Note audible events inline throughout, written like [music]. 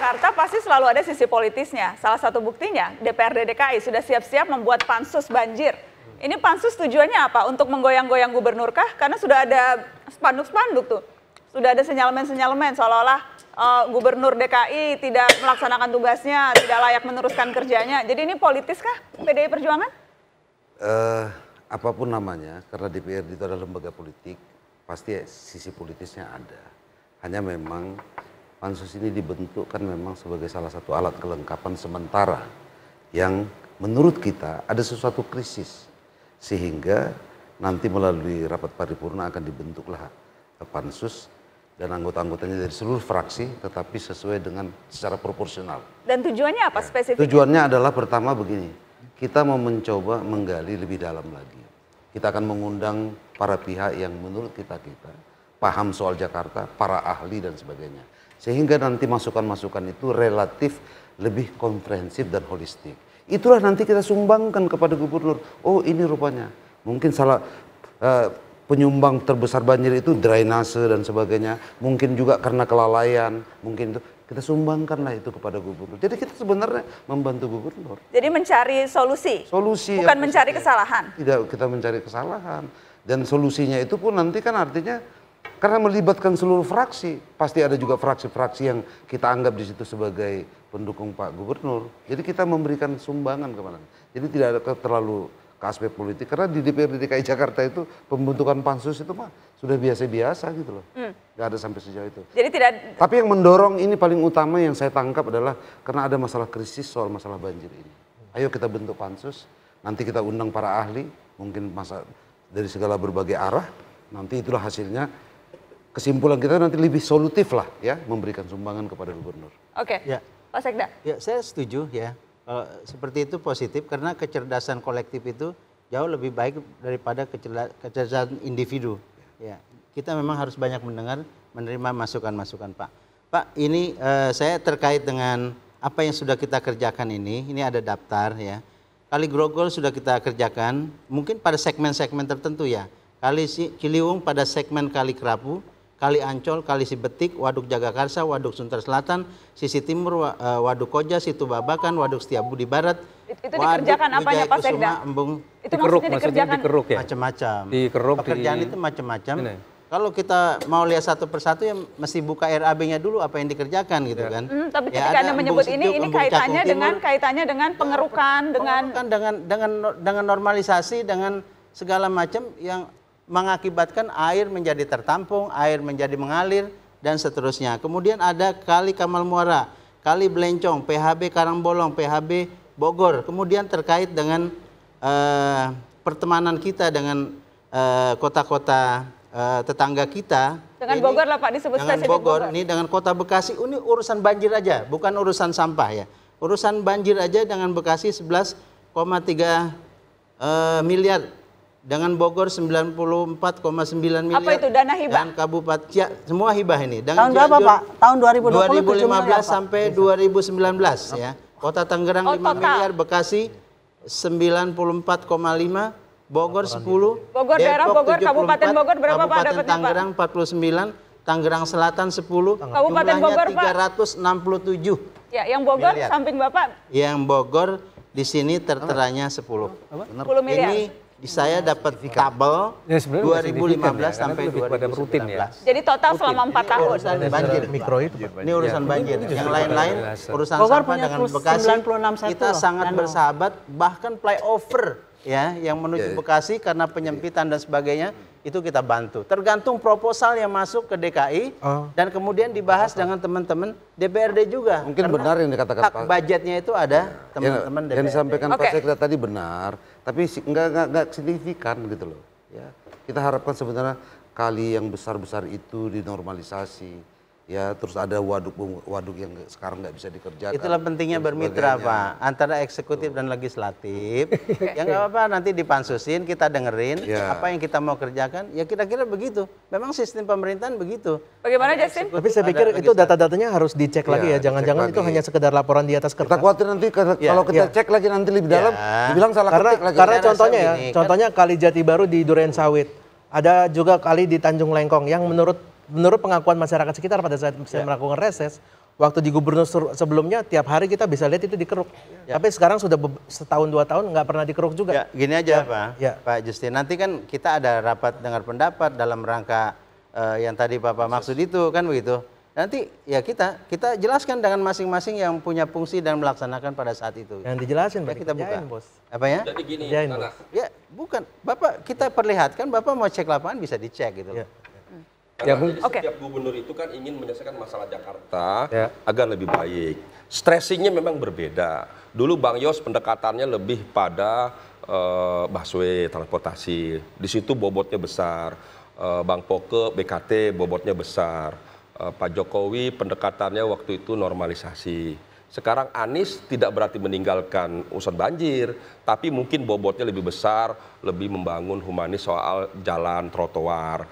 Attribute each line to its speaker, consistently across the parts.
Speaker 1: Jakarta pasti selalu ada sisi politisnya. Salah satu buktinya DPRD DKI sudah siap-siap membuat pansus banjir. Ini pansus tujuannya apa? Untuk menggoyang-goyang gubernur kah? Karena sudah ada spanduk-spanduk tuh. Sudah ada senyalemen-senyalemen seolah-olah uh, gubernur DKI tidak melaksanakan tugasnya, tidak layak meneruskan kerjanya. Jadi ini politis kah PDI Perjuangan? Uh, apapun namanya, karena DPRD itu adalah lembaga politik, pasti sisi politisnya ada. Hanya memang pansus ini dibentukkan memang sebagai salah satu alat kelengkapan sementara yang menurut kita ada sesuatu krisis sehingga nanti melalui rapat paripurna akan dibentuklah pansus dan anggota-anggotanya dari seluruh fraksi tetapi sesuai dengan secara proporsional. Dan tujuannya apa ya. spesifik? Tujuannya adalah pertama begini, kita mau mencoba menggali lebih dalam lagi. Kita akan mengundang para pihak yang menurut kita kita paham soal Jakarta, para ahli dan sebagainya sehingga nanti masukan-masukan itu relatif lebih komprehensif dan holistik. Itulah nanti kita sumbangkan kepada gubernur. Oh ini rupanya. Mungkin salah uh, penyumbang terbesar banjir itu drainase dan sebagainya. Mungkin juga karena kelalaian. Mungkin itu kita sumbangkanlah itu kepada gubernur. Jadi kita sebenarnya membantu gubernur. Jadi mencari solusi. Solusi. Bukan mencari kesalahan. Tidak, kita mencari kesalahan. Dan solusinya itu pun nanti kan artinya karena melibatkan seluruh fraksi, pasti ada juga fraksi-fraksi yang kita anggap di situ sebagai pendukung Pak Gubernur. Jadi kita memberikan sumbangan kemana. Jadi tidak ada terlalu ke politik karena di DPRD DKI Jakarta itu pembentukan pansus itu mah sudah biasa-biasa gitu loh hmm. ada sampai sejauh itu jadi tidak tapi yang mendorong ini paling utama yang saya tangkap adalah karena ada masalah krisis soal masalah banjir ini ayo kita bentuk pansus nanti kita undang para ahli mungkin masa dari segala berbagai arah nanti itulah hasilnya kesimpulan kita nanti lebih solutif lah ya memberikan sumbangan kepada gubernur. Oke. Okay.
Speaker 2: Ya. Pak Sekda. Ya, saya setuju ya. Kalau eh, seperti itu positif karena kecerdasan kolektif itu jauh lebih baik daripada kecerdasan individu. Ya. Kita memang harus banyak mendengar, menerima masukan-masukan, Pak. Pak, ini uh, saya terkait dengan apa yang sudah kita kerjakan ini. Ini ada daftar ya. Kali Grogol sudah kita kerjakan, mungkin pada segmen-segmen tertentu ya. Kali Ciliwung pada segmen Kali Kerapu, Kali Ancol, Kali Sibetik, Waduk Jagakarsa, Waduk Sunter Selatan, Sisi Timur, eh, Waduk Koja, Situ Babakan, Waduk Setiabudi Barat.
Speaker 1: Itu, itu Waduk dikerjakan ya Pak Sekda? Embung. Itu dikeruk, maksudnya dikerjakan?
Speaker 2: ya? Macam-macam. Dikeruk Pekerjaan di... itu macam-macam. Kalau kita mau lihat satu persatu ya mesti buka RAB-nya dulu apa yang dikerjakan gitu ya. kan. Hmm, tapi ya ketika ya, Anda menyebut ini ini kaitannya dengan
Speaker 1: kaitannya dengan pengerukan,
Speaker 2: pengerukan dengan dengan dengan normalisasi dengan segala macam yang mengakibatkan air menjadi tertampung, air menjadi mengalir, dan seterusnya. Kemudian ada Kali Kamal Muara, Kali Belencong, PHB Karangbolong, PHB Bogor. Kemudian terkait dengan eh, pertemanan kita dengan eh, kota-kota eh, eh, tetangga kita. Dengan ini, Bogor lah Pak disebut dengan Bogor, Bogor, ini dengan kota Bekasi, ini urusan banjir aja, bukan urusan sampah ya. Urusan banjir aja dengan Bekasi 11,3 eh, miliar dengan Bogor 94,9 miliar. Apa itu dana hibah? Dan Kabupaten ya, semua hibah ini. Dengan Tahun berapa, Pak? Tahun 2020 2015 sampai apa? 2019 ya. Kota Tangerang oh, 5 total. miliar, Bekasi 94,5 Bogor 10, Bogor Depok, daerah Bogor, 74, Kabupaten Bogor berapa Pak dapatnya Tangerang 49, Tangerang Selatan 10, Kabupaten Bogor 367.
Speaker 1: Ya, yang Bogor miliar. samping Bapak?
Speaker 2: Yang Bogor di sini terteranya 10. 10 miliar. Ini di saya dapat tabel ya, 2015 ya, sampai 2019. Ya.
Speaker 1: Jadi total rutin. selama 4 tahun. Ini urusan banjir
Speaker 2: mikro itu. Ini urusan ya, banjir. Yang lain-lain urusan Bogor sampah dengan Bekasi kita sangat Nano. bersahabat bahkan flyover ya yang menuju ya, Bekasi karena penyempitan dan sebagainya itu kita bantu. Tergantung proposal yang masuk ke DKI oh. dan kemudian dibahas oh. dengan teman-teman
Speaker 1: DPRD juga. Mungkin benar yang dikatakan Pak. budgetnya itu ada iya. teman-teman ya, DPRD. Yang disampaikan okay. Pak Sekda tadi benar, tapi enggak, enggak, enggak signifikan gitu loh. Ya. Kita harapkan sebenarnya kali yang besar-besar itu dinormalisasi ya terus ada waduk waduk yang sekarang nggak bisa dikerjakan. Itulah pentingnya bermitra Pak
Speaker 2: antara eksekutif Tuh. dan legislatif. [laughs] yang nggak apa-apa nanti dipansusin kita dengerin ya. apa yang kita mau kerjakan ya kira-kira begitu. Memang sistem pemerintahan begitu.
Speaker 1: Bagaimana Justin? Tapi saya pikir itu
Speaker 2: data-datanya harus dicek ya, lagi ya. ya Jangan-jangan itu hanya sekedar laporan di atas kertas. Kita khawatir nanti ya, kalau kita ya.
Speaker 1: cek lagi nanti lebih dalam ya. dibilang salah karena, ketik lagi. Karena contohnya ya, ini. Kan.
Speaker 2: contohnya Kali Jati Baru di Duren Sawit. Ada juga kali di Tanjung Lengkong yang menurut menurut pengakuan masyarakat sekitar pada saat ya. saya melakukan reses, waktu di gubernur sebelumnya tiap hari kita bisa lihat itu dikeruk. Yeah. Tapi sekarang sudah setahun dua tahun nggak pernah dikeruk juga. Yeah. gini aja yeah. Pak, yeah. Pak Justin. Nanti kan kita ada rapat dengar pendapat dalam rangka uh, yang tadi Bapak maksud itu kan begitu. Nanti ya kita kita jelaskan dengan masing-masing yang punya fungsi dan melaksanakan pada saat itu. Yang dijelasin, ya, kita buka. Bos.
Speaker 3: Apa ya? Jadi gini, Ya,
Speaker 2: bukan. Bapak kita perlihatkan, Bapak mau cek lapangan
Speaker 3: bisa dicek gitu. Ya
Speaker 2: ya, okay. setiap
Speaker 3: gubernur itu kan ingin menyelesaikan masalah Jakarta ya. agar lebih baik. Stressingnya memang berbeda. Dulu Bang Yos pendekatannya lebih pada uh, busway transportasi. Di situ bobotnya besar. Uh, Bang Poke BKT bobotnya besar. Uh, Pak Jokowi pendekatannya waktu itu normalisasi. Sekarang Anies tidak berarti meninggalkan urusan banjir, tapi mungkin bobotnya lebih besar, lebih membangun humanis soal jalan trotoar.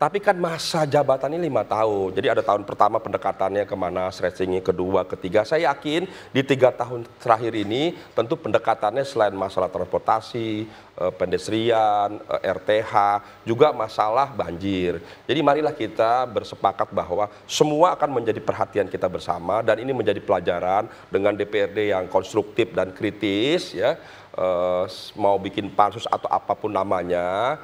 Speaker 3: Tapi kan masa jabatannya lima tahun. Jadi ada tahun pertama pendekatannya kemana, stretchingnya kedua, ketiga. Saya yakin di tiga tahun terakhir ini tentu pendekatannya selain masalah transportasi, eh, pedestrian, RTH, eh, juga masalah banjir. Jadi marilah kita bersepakat bahwa semua akan menjadi perhatian kita bersama dan ini menjadi pelajaran dengan DPRD yang konstruktif dan kritis ya. Eh, mau bikin pansus atau apapun namanya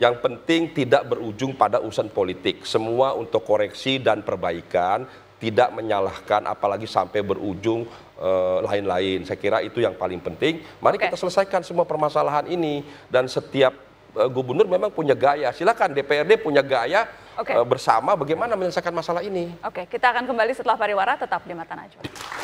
Speaker 3: yang penting tidak berujung pada urusan politik. Semua untuk koreksi dan perbaikan, tidak menyalahkan apalagi sampai berujung eh, lain-lain. Uh, Saya kira itu yang paling penting. Mari okay. kita selesaikan semua permasalahan ini dan setiap uh, gubernur memang punya gaya. Silakan DPRD punya gaya okay. uh, eh, bersama bagaimana menyelesaikan masalah ini.
Speaker 1: Oke, okay. kita akan kembali setelah pariwara tetap di Mata Najwa.